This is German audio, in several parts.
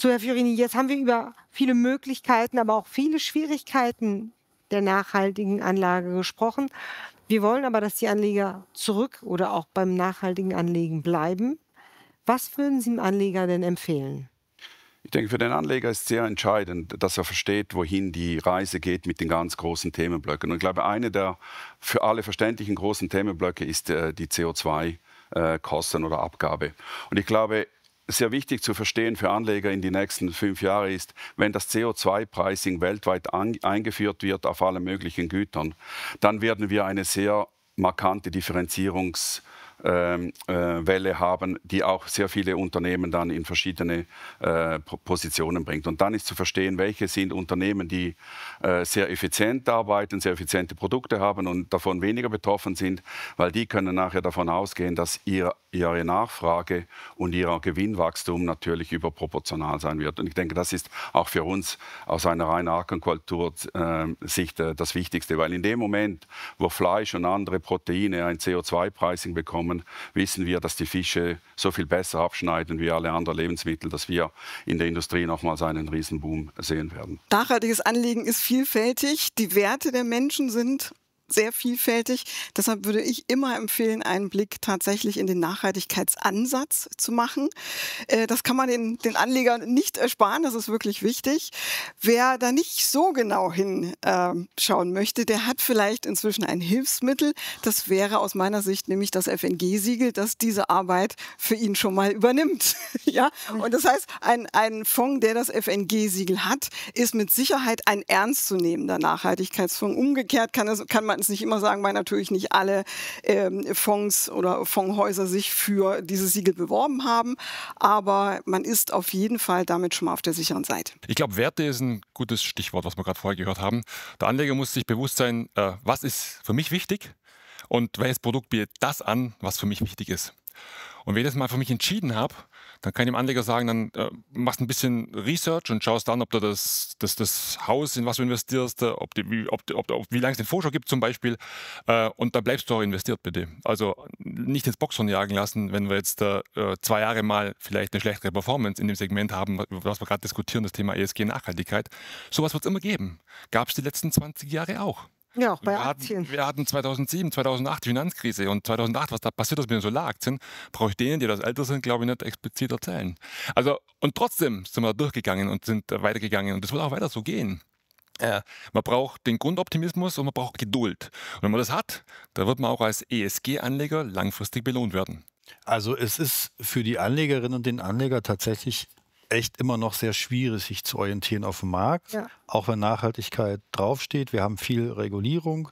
So, Herr Fiorini, jetzt haben wir über viele Möglichkeiten, aber auch viele Schwierigkeiten der nachhaltigen Anlage gesprochen. Wir wollen aber, dass die Anleger zurück oder auch beim nachhaltigen Anlegen bleiben. Was würden Sie dem Anleger denn empfehlen? Ich denke, für den Anleger ist sehr entscheidend, dass er versteht, wohin die Reise geht mit den ganz großen Themenblöcken. Und ich glaube, eine der für alle verständlichen großen Themenblöcke ist äh, die CO2. Äh, Kosten oder Abgabe. Und ich glaube, sehr wichtig zu verstehen für Anleger in die nächsten fünf Jahre ist, wenn das CO2-Pricing weltweit an, eingeführt wird auf alle möglichen Gütern, dann werden wir eine sehr markante Differenzierungs- ähm, äh, Welle haben, die auch sehr viele Unternehmen dann in verschiedene äh, Positionen bringt. Und dann ist zu verstehen, welche sind Unternehmen, die äh, sehr effizient arbeiten, sehr effiziente Produkte haben und davon weniger betroffen sind, weil die können nachher davon ausgehen, dass ihr ihre Nachfrage und ihr Gewinnwachstum natürlich überproportional sein wird. Und ich denke, das ist auch für uns aus einer reinen Aquakultur-Sicht äh, das Wichtigste, weil in dem Moment, wo Fleisch und andere Proteine ein CO2-Pricing bekommen, wissen wir, dass die Fische so viel besser abschneiden wie alle anderen Lebensmittel, dass wir in der Industrie nochmals einen Riesenboom sehen werden. Nachhaltiges Anliegen ist vielfältig. Die Werte der Menschen sind sehr vielfältig. Deshalb würde ich immer empfehlen, einen Blick tatsächlich in den Nachhaltigkeitsansatz zu machen. Äh, das kann man den, den Anlegern nicht ersparen, das ist wirklich wichtig. Wer da nicht so genau hinschauen ähm, möchte, der hat vielleicht inzwischen ein Hilfsmittel. Das wäre aus meiner Sicht nämlich das FNG-Siegel, das diese Arbeit für ihn schon mal übernimmt. ja? Und das heißt, ein, ein Fonds, der das FNG-Siegel hat, ist mit Sicherheit ein ernstzunehmender Nachhaltigkeitsfonds. Umgekehrt kann, es, kann man kann es nicht immer sagen, weil natürlich nicht alle ähm, Fonds oder Fondshäuser sich für dieses Siegel beworben haben. Aber man ist auf jeden Fall damit schon mal auf der sicheren Seite. Ich glaube, Werte ist ein gutes Stichwort, was wir gerade vorher gehört haben. Der Anleger muss sich bewusst sein, äh, was ist für mich wichtig und welches Produkt bietet das an, was für mich wichtig ist. Und wenn ich das mal für mich entschieden habe, dann kann ich dem Anleger sagen, dann äh, machst ein bisschen Research und schaust dann, ob du das, das, das Haus, in was du investierst, äh, ob, die, wie, ob, ob, ob wie lange es den Vorschau gibt zum Beispiel. Äh, und dann bleibst du auch investiert, bitte. Also nicht ins Boxhorn jagen lassen, wenn wir jetzt äh, äh zwei Jahre mal vielleicht eine schlechtere Performance in dem Segment haben, was wir gerade diskutieren, das Thema ESG-Nachhaltigkeit. Sowas wird es immer geben. Gab es die letzten 20 Jahre auch. Ja, auch bei wir Aktien. Hatten, wir hatten 2007, 2008 die Finanzkrise und 2008, was da passiert ist mit den Solaraktien, brauche ich denen, die das älter sind, glaube ich, nicht explizit erzählen. Also, und trotzdem sind wir durchgegangen und sind weitergegangen und das wird auch weiter so gehen. Ja. Äh, man braucht den Grundoptimismus und man braucht Geduld. Und wenn man das hat, dann wird man auch als ESG-Anleger langfristig belohnt werden. Also es ist für die Anlegerinnen und den Anleger tatsächlich echt immer noch sehr schwierig, sich zu orientieren auf dem Markt, ja. auch wenn Nachhaltigkeit draufsteht. Wir haben viel Regulierung,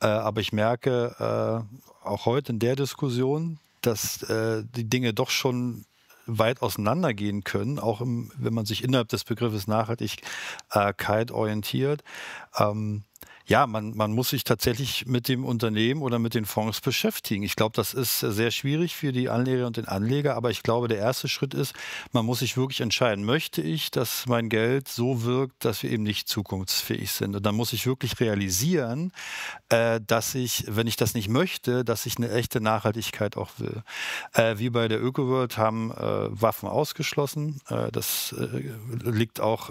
äh, aber ich merke äh, auch heute in der Diskussion, dass äh, die Dinge doch schon weit auseinandergehen können, auch im, wenn man sich innerhalb des Begriffes Nachhaltigkeit orientiert. Ähm, ja, man, man muss sich tatsächlich mit dem Unternehmen oder mit den Fonds beschäftigen. Ich glaube, das ist sehr schwierig für die Anleger und den Anleger, aber ich glaube, der erste Schritt ist, man muss sich wirklich entscheiden, möchte ich, dass mein Geld so wirkt, dass wir eben nicht zukunftsfähig sind. Und dann muss ich wirklich realisieren, äh, dass ich, wenn ich das nicht möchte, dass ich eine echte Nachhaltigkeit auch will. Äh, wie bei der ÖkoWorld haben äh, Waffen ausgeschlossen. das liegt auch,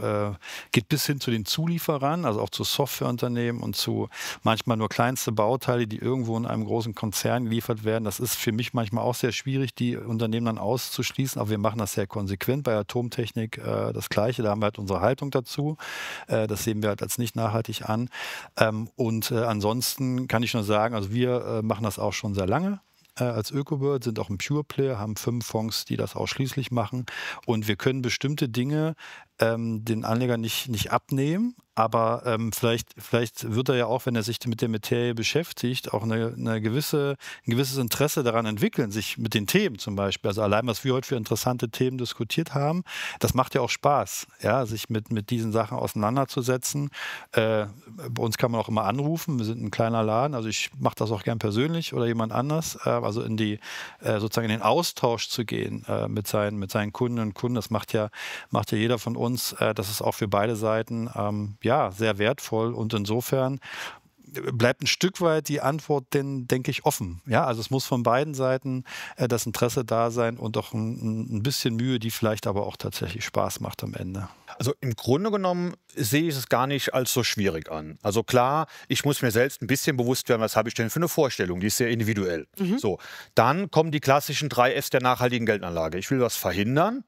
geht bis hin zu den Zulieferern, also auch zu Softwareunternehmen und zu manchmal nur kleinste Bauteile, die irgendwo in einem großen Konzern geliefert werden. Das ist für mich manchmal auch sehr schwierig, die Unternehmen dann auszuschließen, aber wir machen das sehr konsequent. Bei Atomtechnik äh, das Gleiche, da haben wir halt unsere Haltung dazu. Äh, das sehen wir halt als nicht nachhaltig an. Ähm, und äh, ansonsten kann ich nur sagen, also wir äh, machen das auch schon sehr lange äh, als Ökobird, sind auch ein Pure Player, haben fünf Fonds, die das ausschließlich machen. Und wir können bestimmte Dinge ähm, den Anleger nicht, nicht abnehmen, aber ähm, vielleicht, vielleicht wird er ja auch, wenn er sich mit der Materie beschäftigt, auch eine, eine gewisse, ein gewisses Interesse daran entwickeln, sich mit den Themen zum Beispiel. Also allein, was wir heute für interessante Themen diskutiert haben, das macht ja auch Spaß, ja, sich mit, mit diesen Sachen auseinanderzusetzen. Äh, bei uns kann man auch immer anrufen, wir sind ein kleiner Laden, also ich mache das auch gern persönlich oder jemand anders. Äh, also in die, äh, sozusagen in den Austausch zu gehen äh, mit, seinen, mit seinen Kunden und Kunden, das macht ja, macht ja jeder von uns uns, äh, das ist auch für beide Seiten ähm, ja sehr wertvoll und insofern äh, bleibt ein Stück weit die Antwort denn, denke ich, offen. Ja, also es muss von beiden Seiten äh, das Interesse da sein und auch ein, ein, bisschen Mühe, die vielleicht aber auch tatsächlich Spaß macht am Ende. Also im Grunde genommen sehe ich es gar nicht als so schwierig an. Also klar, ich muss mir selbst ein bisschen bewusst werden, was habe ich denn für eine Vorstellung, die ist sehr individuell. Mhm. So, dann kommen die klassischen drei Fs der nachhaltigen Geldanlage. Ich will was verhindern,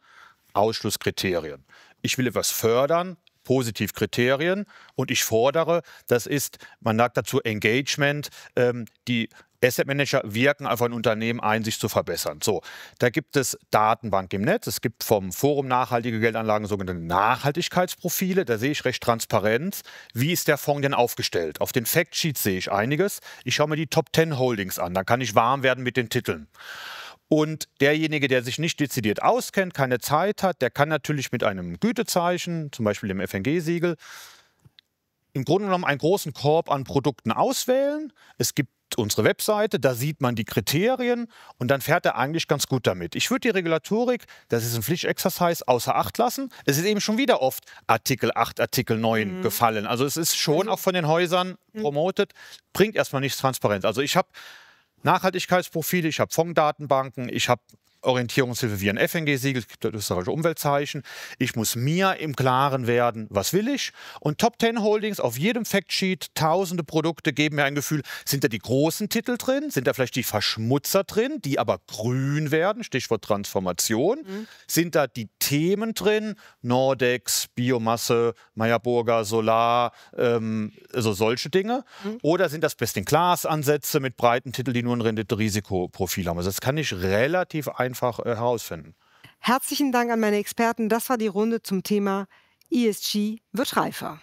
Ausschlusskriterien ich will etwas fördern, positiv Kriterien und ich fordere, das ist, man sagt dazu Engagement, ähm, die Asset Manager wirken auf ein Unternehmen ein, sich zu verbessern. So, da gibt es Datenbank im Netz, es gibt vom Forum Nachhaltige Geldanlagen sogenannte Nachhaltigkeitsprofile, da sehe ich recht transparent, Wie ist der Fonds denn aufgestellt? Auf den Factsheets sehe ich einiges. Ich schaue mir die Top 10 Holdings an, dann kann ich warm werden mit den Titeln. Und derjenige, der sich nicht dezidiert auskennt, keine Zeit hat, der kann natürlich mit einem Gütezeichen, zum Beispiel dem FNG-Siegel, im Grunde genommen einen großen Korb an Produkten auswählen. Es gibt unsere Webseite, da sieht man die Kriterien und dann fährt er eigentlich ganz gut damit. Ich würde die Regulatorik, das ist ein Pflichtexercise, außer Acht lassen. Es ist eben schon wieder oft Artikel 8, Artikel 9 mhm. gefallen. Also es ist schon also auch von den Häusern mhm. promotet, bringt erstmal nichts Transparenz. Also ich habe Nachhaltigkeitsprofile, ich habe Fonddatenbanken, ich habe Orientierungshilfe wie ein FNG-Siegel, es gibt das österreichische Umweltzeichen. Ich muss mir im Klaren werden, was will ich. Und Top Ten Holdings auf jedem Factsheet, tausende Produkte geben mir ein Gefühl, sind da die großen Titel drin, sind da vielleicht die Verschmutzer drin, die aber grün werden, Stichwort Transformation. Mhm. Sind da die Themen drin, Nordex, Biomasse, Meyerburger, Solar, ähm, also solche Dinge? Mhm. Oder sind das Best-in-Class-Ansätze mit breiten Titeln, die nur ein Rendite-Risikoprofil haben? Also das kann ich relativ einfach einfach äh, herausfinden. Herzlichen Dank an meine Experten. Das war die Runde zum Thema ESG wird reifer.